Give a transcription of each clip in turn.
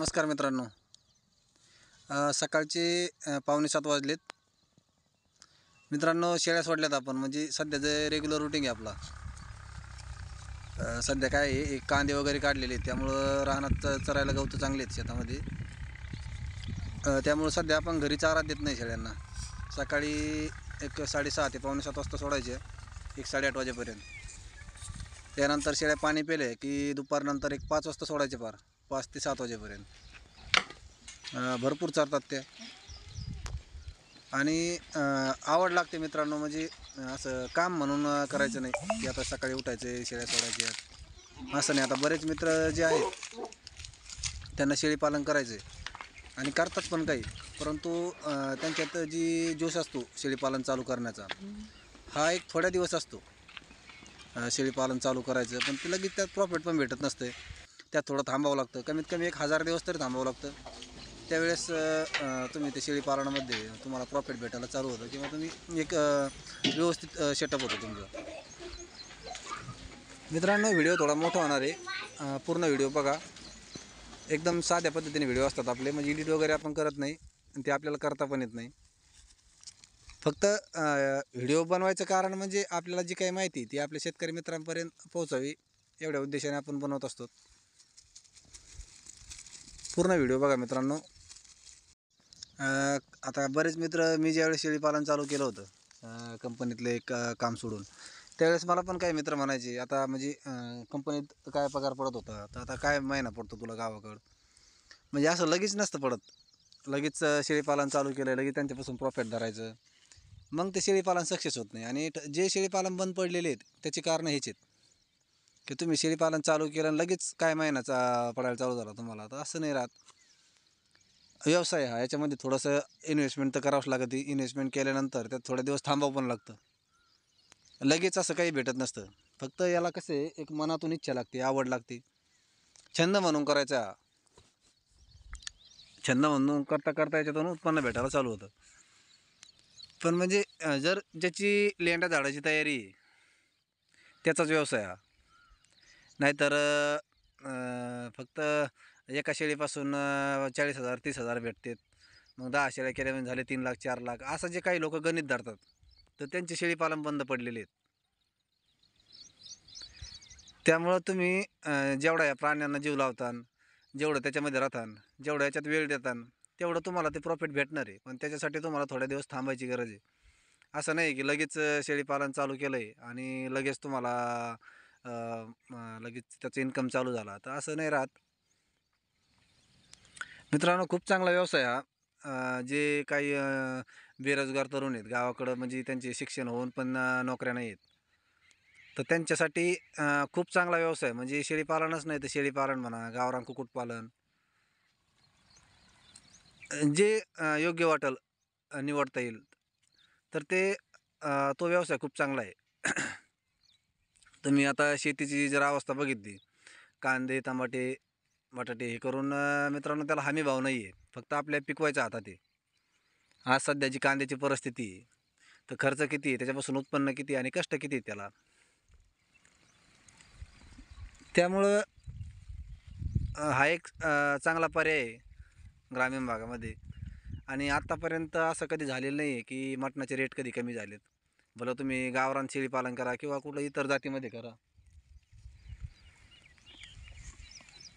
नमस्कार मित्रांनो सकाळचे पावणे सात वाजलेत मित्रांनो शेळ्या सोडल्यात आपण म्हणजे जे रेग्युलर रुटीन आहे आपला सध्या काय आहे एक कांदे वगैरे काढलेले आहेत त्यामुळं तर चरायला गवतं चांगले आहेत शेतामध्ये त्यामुळं सध्या आपण घरी चारा देत नाही शेळ्यांना सकाळी एक साडेसहा ते पावणे सात वाजता सोडायचे एक साडेआठ वाजेपर्यंत त्यानंतर शेळ्या पाणी पेले की दुपारनंतर एक पाच वाजता सोडायचे फार पाच ते सात वाजेपर्यंत भरपूर चरतात त्या आणि आवड लागते मित्रांनो म्हणजे असं काम म्हणून करायचं नाही की आता सकाळी उठायचे शेळ्या आहेत असं नाही आता बरेच मित्र जे आहेत त्यांना शेळीपालन करायचं आहे आणि करतात पण काही परंतु त्यांच्यात जी जोश असतो शेळीपालन चालू करण्याचा हा एक थोड्या दिवस असतो शेळीपालन चालू करायचं पण ते लगेच त्यात प्रॉफिट पण भेटत नसते त्यात थोडं थांबावं लागतं कमीत कमी एक हजार दिवस तरी थांबावं लागतं त्यावेळेस तुम्ही ते शेळी पालनामध्ये तुम्हाला प्रॉफिट भेटायला चालू होतं किंवा तुम्ही एक व्यवस्थित सेटअप होतं तुमचं मित्रांनो व्हिडिओ थोडा मोठा होणार आहे पूर्ण व्हिडिओ बघा एकदम साध्या पद्धतीने व्हिडिओ असतात आपले म्हणजे एडिट वगैरे आपण करत नाही आणि ते आपल्याला करता पण येत नाही फक्त व्हिडिओ बनवायचं कारण म्हणजे आपल्याला जी काही माहिती ती आपल्या शेतकरी मित्रांपर्यंत पोहोचावी एवढ्या उद्देशाने आपण बनवत असतो पूर्ण व्हिडिओ बघा मित्रांनो आता बरेच मित्र मी ज्यावेळेस शेळीपालन चालू केलं होतं कंपनीतले एक काम सोडून त्यावेळेस मला पण काही मित्र म्हणायचे आता म्हणजे कंपनीत काय पगार पडत होता तर आता काय महिना पडतो तुला गावाकडं म्हणजे असं लगेच नसतं पडत लगेच शेळीपालन चालू केलं लगेच त्यांच्यापासून प्रॉफिट धरायचं मग ते शेळीपालन सक्सेस होत नाही आणि जे शेळीपालन बंद पडलेले आहेत त्याची कारणं हेच आहेत की तुम्ही शेळीपालन चालू केलं लगेच काय महिन्याचा पडायला चालू झाला तुम्हाला तर असं नाही राहत व्यवसाय हा याच्यामध्ये थोडंसं इन्व्हेस्टमेंट तर करावंच लागतं इन्व्हेस्टमेंट केल्यानंतर त्यात थोडे दिवस थांबावं पण लागतं लगेच असं काही भेटत नसतं फक्त याला कसे एक मनातून इच्छा लागते आवड लागते छंद म्हणून करायचा छंद म्हणून करता करता याच्यातून उत्पन्न भेटायला चालू होतं पण म्हणजे जर ज्याची लेंड्या झाडाची तयारी त्याचाच व्यवसाय हा नाहीतर फक्त एका शेळीपासून चाळीस हजार तीस हजार भेटतात मग दहा शेळ्या केल्या म्हणजे झाले तीन लाख चार लाख असं जे काही लोक गणित धरतात तर त्यांचे शेळीपालन बंद पडलेले आहेत त्यामुळं तुम्ही जेवढा या प्राण्यांना जीव लावतान जेवढं त्याच्यामध्ये राहतान जेवढं याच्यात वेळ देतान तेवढं तुम्हाला ते प्रॉफिट भेटणार आहे पण त्याच्यासाठी तुम्हाला थोड्या दिवस थांबायची गरज आहे असं नाही की लगेच शेळीपालन चालू केलं आहे आणि लगेच तुम्हाला लगेच त्याचं इन्कम चालू झाला तर असं नाही राहत मित्रांनो खूप चांगला व्यवसाय हा जे काही बेरोजगार तरुण आहेत गावाकडं म्हणजे त्यांचे शिक्षण होऊन पण नोकऱ्या नाही आहेत तर त्यांच्यासाठी खूप चांगला व्यवसाय म्हणजे शेळीपालनच नाही तर शेळीपालन म्हणा गावरान कुक्कुटपालन जे योग्य वाटेल निवडता येईल तर ते तो व्यवसाय खूप चांगला आहे तर मी आता शेतीची जर अवस्था बघितली कांदे तमाटे बटाटे हे करून मित्रांनो त्याला हमी भाव नाही आहे फक्त आपल्या पिकवायचा आता ते आज सध्याची कांद्याची परिस्थिती आहे तर खर्च किती आहे त्याच्यापासून उत्पन्न किती आणि कष्ट किती आहे त्याला त्यामुळं हा एक चांगला पर्याय आहे ग्रामीण भागामध्ये आणि आत्तापर्यंत असं कधी झालेलं नाही आहे की मटणाचे रेट कधी कमी झालेत भलं तुम्ही गावरान शेळी पालन करा किंवा कुठलं इतर जातीमध्ये करा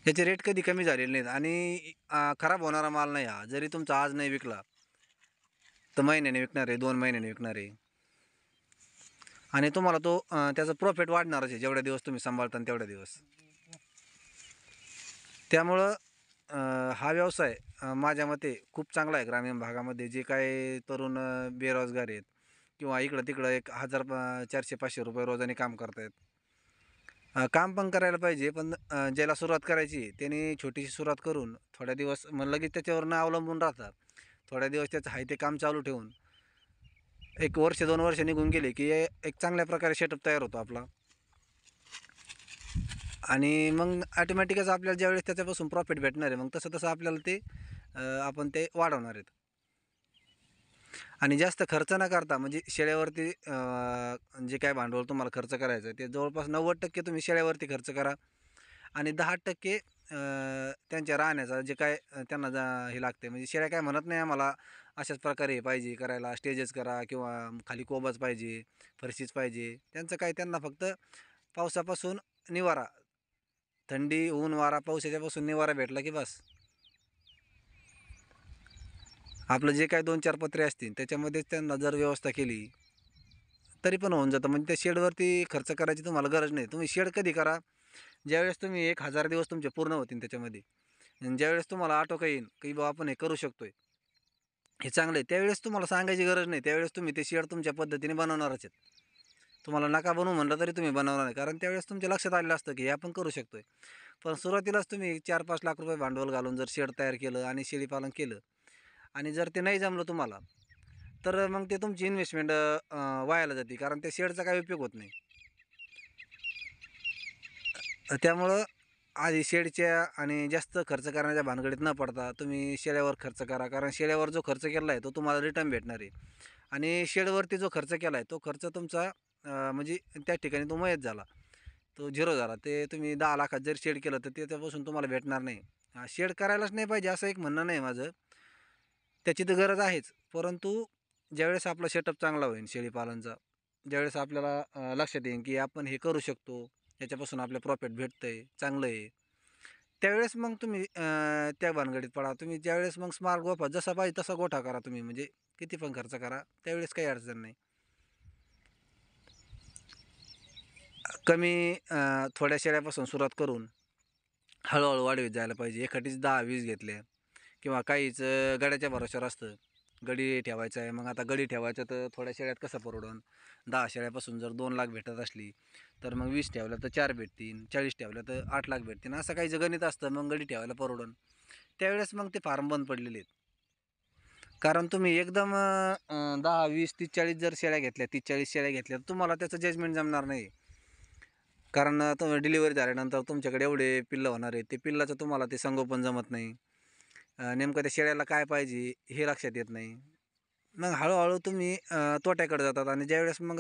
याचे रेट कधी कमी झालेले नाहीत आणि खराब होणारा माल नाही हा जरी तुमचा आज नाही विकला तर महिन्याने विकणार आहे दोन महिन्याने विकणार आहे आणि तुम्हाला तो त्याचा प्रॉफिट वाढणारच आहे जेवढ्या दिवस तुम्ही सांभाळता तेवढ्या दिवस त्यामुळं हा व्यवसाय माझ्या मते खूप चांगला आहे ग्रामीण भागामध्ये जे काही तरुण बेरोजगार आहेत किंवा इकडं तिकडं एक हजार चारशे पाचशे रुपये रोजाने काम करतायत काम पण करायला पाहिजे पण ज्याला सुरुवात करायची त्यांनी छोटीशी सुरुवात करून थोड्या दिवस मग लगेच त्याच्यावर न अवलंबून राहतात थोड्या दिवस त्याचं आहे ते काम चालू ठेवून एक वर्ष दोन वर्ष निघून गेले की एक चांगल्या प्रकारे सेटअप तयार होतो आपला आणि मग ॲटोमॅटिकच आपल्याला ज्यावेळेस त्याच्यापासून प्रॉफिट भेटणार आहे मग तसं तसं आपल्याला ते आपण ते वाढवणार आहेत आणि जास्त खर्च न करता म्हणजे शेळ्यावरती जे काय भांडवल तुम्हाला खर्च करायचं आहे ते जवळपास नव्वद टक्के तुम्ही शेळ्यावरती खर्च करा आणि दहा टक्के त्यांच्या राहण्याचा जे काय त्यांना जा हे लागते म्हणजे शेळ्या काय म्हणत नाही आम्हाला अशाच प्रकारे पाहिजे करायला स्टेजेस करा किंवा खाली कोबच पाहिजे फरशीच पाहिजे त्यांचं काय त्यांना फक्त पावसापासून निवारा थंडी ऊन वारा पावसाच्यापासून निवारा भेटला की बस आपलं जे काय दोन चार पत्रे असतील त्याच्यामध्येच त्यांना जर व्यवस्था केली तरी पण होऊन जातं म्हणजे त्या शेडवरती खर्च करायची तुम्हाला गरज नाही तुम्ही शेड कधी करा ज्यावेळेस तुम्ही एक हजार दिवस तुमचे पूर्ण होतील त्याच्यामध्ये आणि ज्यावेळेस तुम्हाला आटोका येईल की बाबा आपण हे करू शकतो हे चांगलं आहे त्यावेळेस तुम्हाला सांगायची गरज नाही त्यावेळेस तुम्ही ते शेड तुमच्या पद्धतीने बनवणारच आहेत तुम्हाला नका बनवू म्हणलं तरी तुम्ही बनवणार नाही कारण त्यावेळेस तुमच्या लक्षात आलेलं असतं की हे आपण करू शकतो आहे पण सुरुवातीलाच तुम्ही चार पाच लाख रुपये भांडवल घालून जर शेड तयार केलं आणि शेळीपालन केलं आणि जर ते नाही जमलं तुम्हाला तर मग ते तुमची इन्व्हेस्टमेंट वायाला जाते कारण त्या शेडचा काही उपयोग होत नाही त्यामुळं आधी शेडच्या आणि जास्त खर्च करण्याच्या भानगडीत न पडता तुम्ही शेळ्यावर खर्च करा कारण शेळ्यावर जो खर्च केला आहे तो तुम्हाला रिटर्न भेटणार आहे आणि शेडवरती जो खर्च केला आहे तो खर्च तुमचा म्हणजे त्या ठिकाणी तो मयत झाला तो झिरो झाला ते तुम्ही दहा लाखात जर शेड केलं तर त्याच्यापासून तुम्हाला भेटणार नाही शेड करायलाच नाही पाहिजे असं एक म्हणणं नाही माझं त्याची तर गरज आहेच परंतु ज्यावेळेस आपला सेटअप चांगला होईल शेळीपालनचा ज्यावेळेस आपल्याला लक्षात येईल की आपण हे करू शकतो याच्यापासून आपलं प्रॉफिट भेटतं आहे चांगलं आहे त्यावेळेस मग तुम्ही त्या भानगडीत पडा तुम्ही ज्यावेळेस मग स्मार्ट गोफा जसा पाहिजे तसा गोठा करा तुम्ही म्हणजे किती पण खर्च करा त्यावेळेस काही अडचण नाही कमी थोड्या शेळ्यापासून सुरुवात करून हळूहळू वाढवीत जायला पाहिजे एखादीच दहा वीस घेतल्या किंवा काहीच गड्याच्या भरोश्यावर असतं गडी ठेवायचं आहे मग आता गडी ठेवायचं तर थोड्या शेळ्यात कसं परवडन दहा शेळ्यापासून जर दोन लाख भेटत असली तर मग वीस ठेवलं तर चार भेटतील चाळीस ठेवलं तर आठ लाख भेटतील असं काही गणित असतं मग गडी ठेवायला परवडन त्यावेळेस मग ते फार्म बंद पडलेले आहेत कारण तुम्ही एकदम दहा वीस तीस चाळीस जर शेळ्या घेतल्या तीस चाळीस शेळ्या घेतल्या तर तुम्हाला त्याचं जजमेंट जमणार नाही कारण तुम्ही डिलिव्हरी झाल्यानंतर तुमच्याकडे एवढे पिल्लं होणार आहेत ते पिल्लाचं तुम्हाला ते संगोपन जमत नाही नेमकं त्या शेळ्याला काय पाहिजे हे लक्षात येत नाही मग हळूहळू तुम्ही तोट्याकडे जातात आणि ज्यावेळेस मग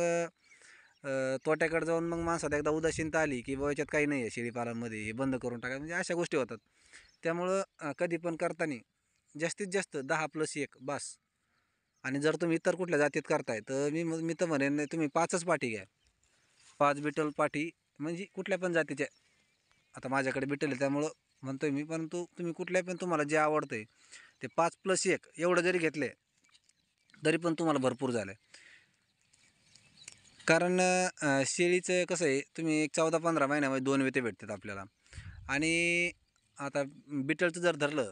तोट्याकडे जाऊन मग माणसात एकदा उदासीनता आली की बाबा याच्यात काही नाही आहे शेळीपालनमध्ये हे बंद करून टाका म्हणजे अशा गोष्टी होतात त्यामुळं कधी पण करताना जास्तीत जास्त दहा प्लस एक बास आणि जर तुम्ही इतर कुठल्या जातीत करताय तर मी मी तर म्हणेन तुम्ही पाचच पाठी घ्या पाच बिटल पाठी म्हणजे कुठल्या पण जातीच्या आता माझ्याकडे बिटल आहे त्यामुळं म्हणतोय मी परंतु तुम्ही कुठल्या पण तुम्हाला जे आवडतं आहे ते पाच प्लस एक एवढं जरी घेतले तरी पण तुम्हाला भरपूर झालं कारण शेळीचं कसं आहे तुम्ही एक चौदा पंधरा महिन्यामध्ये दोन वेते भेटतात आपल्याला आणि आता बिटलचं जर धरलं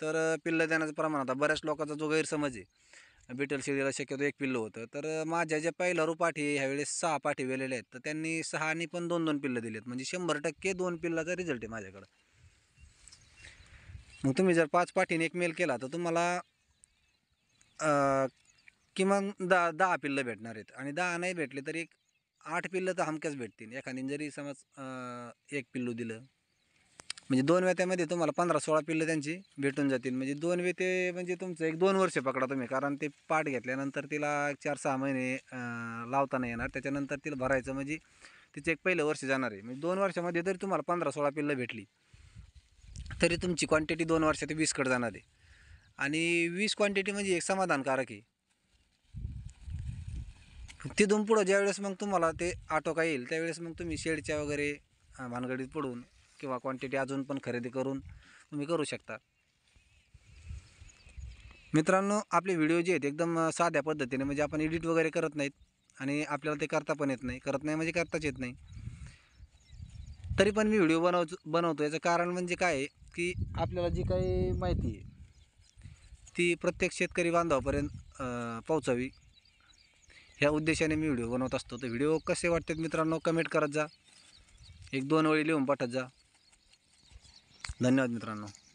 तर पिल्लं देण्याचं प्रमाण आता बऱ्याच लोकांचा जो गैरसमज आहे बिटल शेळीला शक्यतो एक पिल्लं होतं तर माझ्या ज्या पहिल्यारू पाठी ह्यावेळेस सहा पाठी वेलेल्या आहेत तर त्यांनी सहानी पण दोन दोन पिल्लं दिली आहेत म्हणजे शंभर टक्के दोन पिल्लाचा रिझल्ट आहे माझ्याकडं मग तुम्ही जर पाच पाठीने एक मेल केला तर तुम्हाला किमान दहा दहा पिल्लं भेटणार आहेत आणि दहा नाही भेटले तरी एक आठ पिल्लं तर हमक्याच भेटतील एखादी जरी समज एक पिल्लू दिलं म्हणजे दोन वेत्यामध्ये तुम्हाला पंधरा सोळा पिल्लं त्यांची भेटून जातील म्हणजे दोन वेते म्हणजे तुमचं एक दोन वर्ष पकडा तुम्ही कारण ते पाठ घेतल्यानंतर तिला चार सहा महिने लावताना येणार त्याच्यानंतर तिला भरायचं म्हणजे तिचं एक पहिलं वर्ष जाणार आहे म्हणजे दोन वर्षामध्ये तरी तुम्हाला पंधरा सोळा पिल्लं भेटली तरी तुमची क्वांटिटी दोन वर्षात वीसकडे जाणार आहे आणि वीस क्वांटिटी म्हणजे एक समाधानकारक आहे तिथून पुढं ज्यावेळेस मग तुम्हाला ते आटोका येईल त्यावेळेस मग तुम्ही शेडच्या वगैरे भानगडीत पडून किंवा क्वांटिटी अजून पण खरेदी करून तुम्ही करू शकता मित्रांनो आपले व्हिडिओ जे आहेत एकदम साध्या पद्धतीने म्हणजे आपण एडिट वगैरे करत नाहीत आणि आपल्याला ते करता पण येत नाही करत नाही म्हणजे करताच येत नाही तरी पण मी व्हिडिओ बनव बनवतो याचं कारण म्हणजे काय की आपल्याला जी काही माहिती आहे ती प्रत्येक शेतकरी बांधवापर्यंत पोहोचावी ह्या उद्देशाने मी व्हिडिओ बनवत असतो तर व्हिडिओ कसे वाटतात मित्रांनो कमेंट करत जा एक दोन वेळी लिहून पाठत जा धन्यवाद मित्रांनो